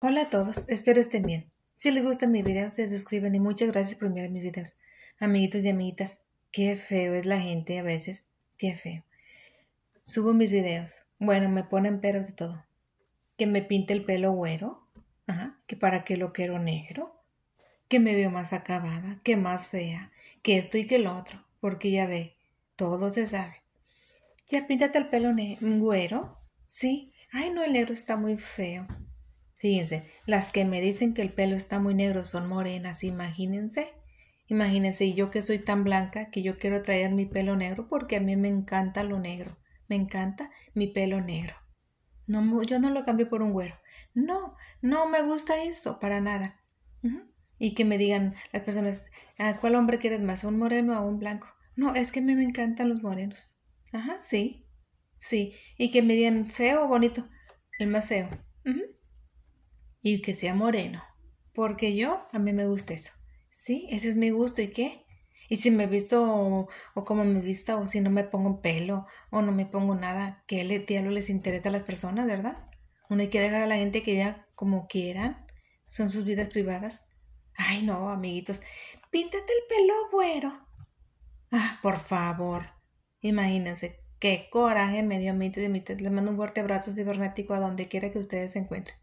Hola a todos, espero estén bien. Si les gusta mi video, se suscriben y muchas gracias por mirar mis videos. Amiguitos y amiguitas, qué feo es la gente a veces, qué feo. Subo mis videos, bueno, me ponen peros de todo. Que me pinte el pelo güero, que para qué lo quiero negro, que me veo más acabada, que más fea, que esto y que lo otro, porque ya ve, todo se sabe. Ya píntate el pelo güero, sí, ay no, el negro está muy feo. Fíjense, las que me dicen que el pelo está muy negro son morenas, imagínense. Imagínense, y yo que soy tan blanca que yo quiero traer mi pelo negro porque a mí me encanta lo negro. Me encanta mi pelo negro. No, yo no lo cambio por un güero. No, no me gusta eso para nada. Y que me digan las personas, ¿a cuál hombre quieres más? ¿A un moreno o a un blanco? No, es que a mí me encantan los morenos. Ajá, sí. Sí. Y que me digan feo o bonito. El más feo y que sea moreno. Porque yo, a mí me gusta eso. Sí, ese es mi gusto y qué. Y si me visto o, como me vista o si no me pongo pelo o no me pongo nada, ¿qué le diablo les interesa a las personas, ¿verdad? Uno hay que dejar a la gente que diga como quieran, son sus vidas privadas. Ay, no, amiguitos, píntate el pelo, güero. Ah, por favor. Imagínense, qué coraje me dio a mí. Les mando un fuerte abrazo cibernético a donde quiera que ustedes se encuentren.